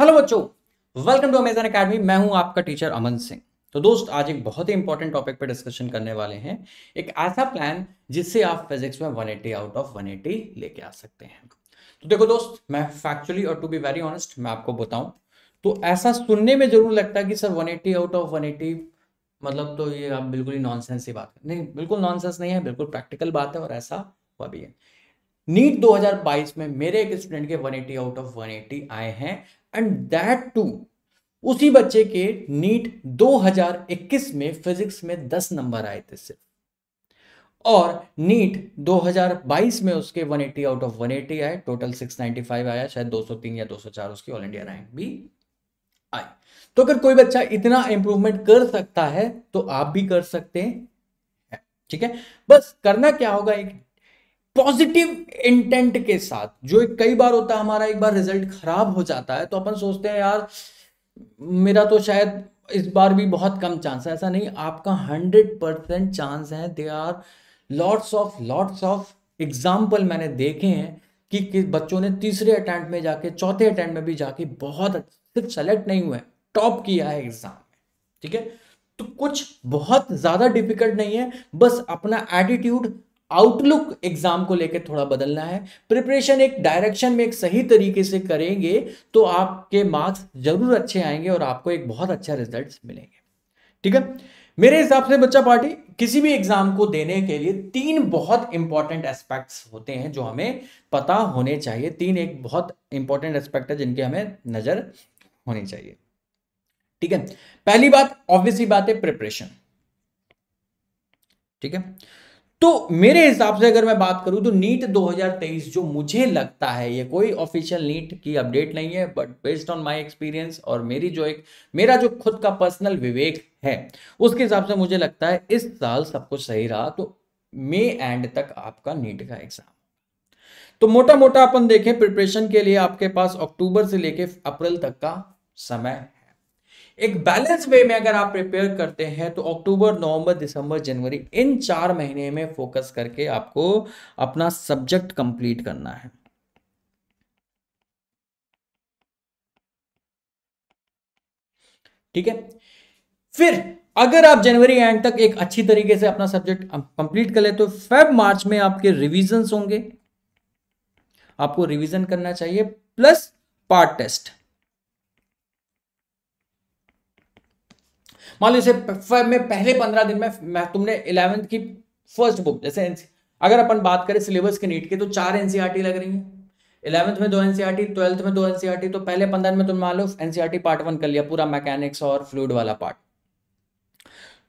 Hello बच्चों welcome to Amazon academy मैं हूं आपका टीचर अमन सिंह तो दोस्त आज एक बहुत ही इंपॉर्टेंट टॉपिक पर डिस्कशन करने वाले हैं एक ऐसा प्लान जिससे आप फिजिक्स में 180 आउट ऑफ 180 लेके आ सकते हैं तो देखो दोस्त मैं फैक्चुअली और टू बी वेरी ऑनेस्ट मैं आपको बताऊं तो ऐसा सुनने में जरूर लगता है कि सर 180 आउट ऑफ 180 मतलब तो ये आप बिल्कुल ही नॉनसेंस ही बात नहीं बिल्कुल नॉनसेंस नहीं है बिल्कुल प्रैक्टिकल बात है और ऐसा हुआ भी है नीट 2022 में मेरे एक स्टूडेंट के 180 आउट ऑफ 180 आए हैं एंड दैट टू उसी बच्चे के नीट 2021 में फिजिक्स में 10 नंबर आए थे सिर्फ और नीट 2022 में उसके 180 आउट ऑफ 180 आए टोटल 695 आया शायद 203 या 204 उसकी ऑल इंडिया रैंक भी आई तो अगर कोई बच्चा इतना इंप्रूवमेंट कर सकता है तो आप भी कर सकते हैं ठीक है बस करना क्या होगा एक पॉजिटिव इंटेंट के साथ जो एक कई बार होता है हमारा एक बार रिजल्ट खराब हो जाता है तो अपन सोचते हैं यार मेरा तो शायद इस बार भी बहुत कम चांस है ऐसा नहीं आपका हंड्रेड परसेंट चांस है they are lots of lots of example मैंने देखे हैं कि, कि बच्चों ने तीसरे अटैम्प्ट में जाके चौथे अटैम्प्ट में भी जाके बहुत सिर्फ सेलेक्ट नहीं हुए टॉप किया है एग्जाम में ठीक है तो कुछ बहुत ज़्यादा डिफिकल्ट नहीं है बस अपना एटीट्यूड आउटलुक एग्जाम को लेकर थोड़ा बदलना है प्रिपरेशन एक डायरेक्शन में एक सही तरीके से करेंगे तो आपके मार्क्स जरूर अच्छे आएंगे और आपको एक बहुत अच्छा रिजल्ट मिलेंगे ठीक है मेरे हिसाब से बच्चा पार्टी किसी भी एग्जाम को देने के लिए तीन बहुत इंपॉर्टेंट एस्पेक्ट्स होते हैं जो हमें पता होने चाहिए तीन एक बहुत इंपॉर्टेंट एस्पेक्ट है जिनके हमें नजर होनी चाहिए ठीक है पहली बात ऑब्वियसली बात है प्रिपरेशन ठीक है तो मेरे हिसाब से अगर मैं बात करूं तो नीट 2023 जो मुझे लगता है ये कोई ऑफिशियल नीट की अपडेट नहीं है but based on my experience और मेरी जो एक मेरा जो खुद का पर्सनल विवेक है उसके हिसाब से मुझे लगता है इस साल सब कुछ सही रहा तो मे एंड तक आपका नीट का एग्जाम तो मोटा मोटा अपन देखें प्रिपरेशन के लिए आपके पास अक्टूबर से लेके अप्रैल तक का समय एक बैलेंस वे में अगर आप प्रिपेयर करते हैं तो अक्टूबर नवंबर दिसंबर जनवरी इन चार महीने में फोकस करके आपको अपना सब्जेक्ट कंप्लीट करना है ठीक है फिर अगर आप जनवरी एंड तक एक अच्छी तरीके से अपना सब्जेक्ट कंप्लीट कर ले तो फेब मार्च में आपके रिविजन होंगे आपको रिविजन करना चाहिए प्लस पार्ट टेस्ट मान लो जैसे में पहले पंद्रह दिन में तुमने इलेवेंथ की फर्स्ट बुक जैसे अगर अपन बात करें सिलेबस के नीट के तो चार एनसीईआरटी e लग रही है इलेवंथ में दो एनसीईआरटी ट्वेल्थ e में दो एनसीईआरटी e तो पहले पंद्रह में तुम मान लो एनसीईआरटी पार्ट वन कर लिया पूरा मैकेनिक्स और फ्लूड वाला पार्ट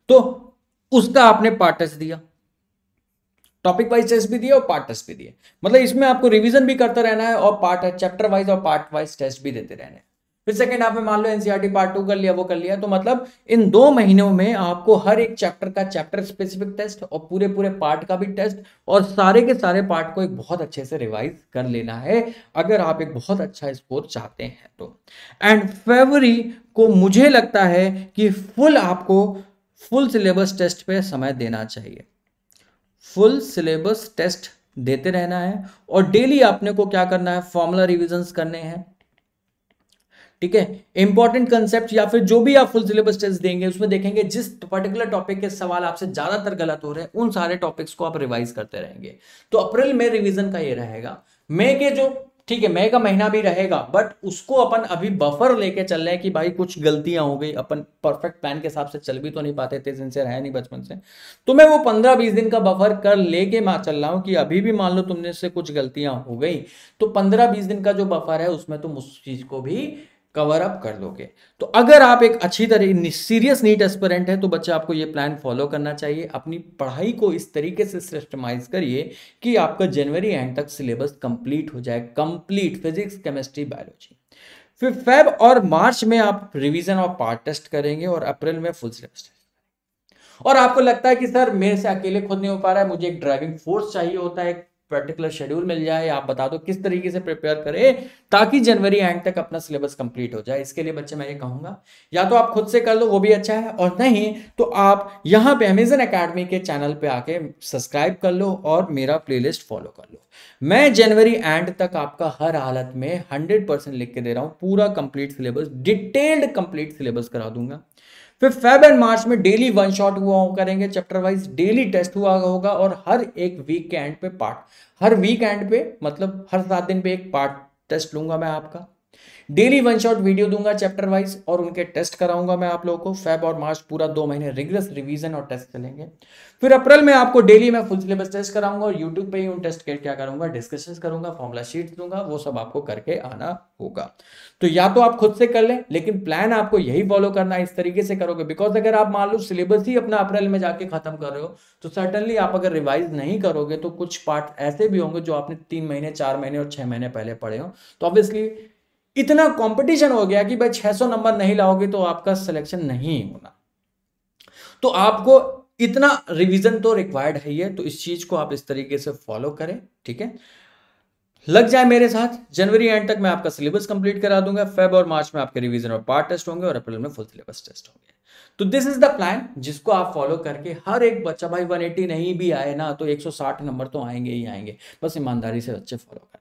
तो उसका आपने पार्ट टेस्ट दिया टॉपिक वाइज टेस्ट भी दिए और पार्ट टेस्ट भी दिए मतलब इसमें आपको रिविजन भी करते रहना है और पार्ट चैप्टर वाइज और पार्ट वाइज टेस्ट भी देते रहना है फिर सेकेंड हाफ में मान लो एनसीआर पार्ट टू कर लिया वो कर लिया तो मतलब इन दो महीनों में आपको हर एक चैप्टर का चैप्टर स्पेसिफिक टेस्ट और पूरे पूरे पार्ट का भी टेस्ट और सारे के सारे पार्ट को एक बहुत अच्छे से रिवाइज कर लेना है अगर आप एक बहुत अच्छा स्कोर चाहते हैं तो एंड फेवरी को मुझे लगता है कि फुल आपको फुल सिलेबस टेस्ट पे समय देना चाहिए फुल सिलेबस टेस्ट देते रहना है और डेली आपने को क्या करना है फॉर्मूला रिविजन्स करने हैं ठीक है इंपॉर्टेंट कंसेप्ट या फिर जो भी आप फुल सिलेबस टेस्ट देंगे उसमें देखेंगे जिस पर्टिकुलर टॉपिक के सवाल आपसे ज्यादातर गलत हो रहे हैं उन सारे टॉपिक्स को आप रिवाइज करते रहेंगे तो अप्रैल में रिविजन का ये रहेगा मई के जो ठीक है मई का महीना भी रहेगा बट उसको अपन अभी बफर लेके चल रहे हैं कि भाई कुछ गलतियां हो गई अपन परफेक्ट प्लान के हिसाब से चल भी तो नहीं पाते थे जिनसे रहे नहीं बचपन से तो मैं वो पंद्रह बीस दिन का बफर कर लेके मैं चल रहा हूं कि अभी भी मान लो तुमने से कुछ गलतियां हो गई तो पंद्रह बीस दिन का जो बफर है उसमें तुम उस चीज को भी कवर अप कर दोगे तो अगर आप एक अच्छी तरह सीरियस नीट एस्पेरेंट है तो बच्चा आपको ये प्लान फॉलो करना चाहिए अपनी पढ़ाई को इस तरीके से सिस्टमाइज करिए कि आपका जनवरी एंड तक सिलेबस कंप्लीट हो जाए कंप्लीट फिजिक्स केमिस्ट्री बायोलॉजी फिर फेब और मार्च में आप रिवीजन और पार्ट टेस्ट करेंगे और अप्रैल में फुल सिलेबस और आपको लगता है कि सर मेरे से अकेले खुद नहीं हो पा रहा है मुझे एक ड्राइविंग फोर्स चाहिए होता है एक पर्टिकुलर शेड्यूल मिल जाए आप बता दो किस तरीके से प्रिपेयर करें ताकि जनवरी एंड तक अपना सिलेबस कंप्लीट हो जाए इसके लिए बच्चे मैं ये कहूंगा या तो आप खुद से कर लो वो भी अच्छा है और नहीं तो आप यहाँ पे अमेजन अकेडमी के चैनल पे आके सब्सक्राइब कर लो और मेरा प्लेलिस्ट फॉलो कर लो मैं जनवरी एंड तक आपका हर हालत में हंड्रेड लिख के दे रहा हूँ पूरा complete syllabus detailed complete syllabus करा दूंगा फिर फेब एंड मार्च में डेली वन शॉट हुआ करेंगे चैप्टर वाइज डेली टेस्ट हुआ होगा और हर एक वीक के एंड पे पार्ट हर वीक एंड पे मतलब हर सात दिन पे एक पार्ट टेस्ट लूंगा मैं आपका डेली वन शॉट वीडियो दूंगा चैप्टर वाइज और उनके टेस्ट कराऊंगा मैं आप लोगों को फेब और मार्च पूरा दो महीने रिग्रेस रिवीजन और टेस्ट चलेंगे फिर अप्रैल में आपको डेली मैं फुल सिलेबस टेस्ट कराऊंगा और यूट्यूब पे ही उन टेस्ट के क्या करूंगा डिस्कशन करूंगा फॉर्मुला शीट दूंगा वो सब आपको करके आना होगा तो या तो आप खुद से कर लें लेकिन प्लान आपको यही फॉलो करना इस तरीके से करोगे बिकॉज अगर आप मान लो सिलेबस ही अपना अप्रैल में जाके खत्म कर रहे हो तो सर्टनली आप अगर रिवाइज नहीं करोगे तो कुछ पार्ट ऐसे भी होंगे जो आपने तीन महीने चार महीने और छह महीने पहले पढ़े हो तो ऑब्वियसली इतना कंपटीशन हो गया कि भाई 600 नंबर नहीं लाओगे तो आपका सिलेक्शन नहीं होना तो आपको इतना रिवीजन तो रिक्वायर्ड है है तो इस चीज को आप इस तरीके से फॉलो करें ठीक है लग जाए मेरे साथ जनवरी एंड तक मैं आपका सिलेबस कंप्लीट करा दूंगा फेब और मार्च में आपके रिवीजन और पार्ट टेस्ट होंगे और अप्रैल में फुल सिलेबस टेस्ट होंगे तो दिस इज द प्लान जिसको आप फॉलो करके हर एक बच्चा भाई 180 नहीं भी आए ना तो 160 नंबर तो आएंगे ही आएंगे बस ईमानदारी से बच्चे फॉलो करें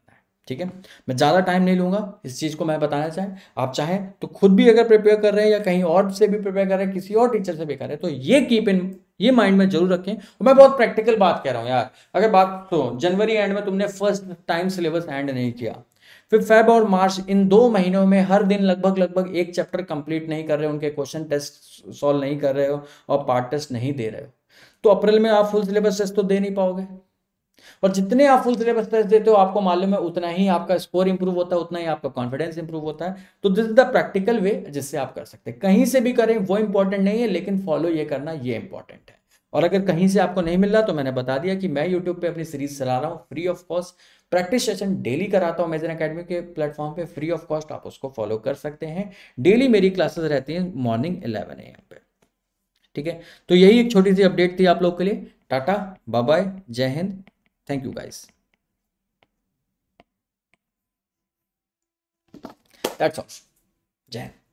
ठीक है मैं ज़्यादा टाइम नहीं लूँगा इस चीज़ को मैं बताना चाहें आप चाहें तो खुद भी अगर प्रिपेयर कर रहे हैं या कहीं और से भी प्रिपेयर कर रहे हैं किसी और टीचर से भी कर रहे हैं तो ये कीप इन ये माइंड में जरूर रखें और मैं बहुत प्रैक्टिकल बात कह रहा हूँ यार अगर बात तो जनवरी एंड में तुमने फर्स्ट टाइम सिलेबस एंड नहीं किया फिर फेब और मार्च इन दो महीनों में हर दिन लगभग लगभग एक चैप्टर कंप्लीट नहीं कर रहे हो उनके क्वेश्चन टेस्ट सॉल्व नहीं कर रहे हो और पार्ट टेस्ट नहीं दे रहे हो तो अप्रैल में आप फुल सिलेबस टेस्ट तो दे नहीं पाओगे और जितने आप फुल सिलेबस टेस्ट देते हो आपको मालूम है उतना ही आपका स्कोर इंप्रूव होता है उतना ही आपका कॉन्फिडेंस इंप्रूव होता है तो this is the practical way जिससे आप कर सकते हैं कहीं से भी करें वो इंपॉर्टेंट नहीं है लेकिन फॉलो ये करना ये इंपॉर्टेंट है और अगर कहीं से आपको नहीं मिल रहा तो मैंने बता दिया कि मैं यूट्यूब पे अपनी सीरीज चला रहा हूँ free of cost practice session daily कराता हूँ मेजर अकेडमी के प्लेटफॉर्म पे फ्री ऑफ कॉस्ट आप उसको फॉलो कर सकते हैं डेली मेरी क्लासेस रहती हैं मॉर्निंग इलेवन एम पे ठीक है तो यही एक छोटी सी अपडेट थी आप लोग के लिए टाटा बाय जय Hind Thank you guys. That's all. Jan.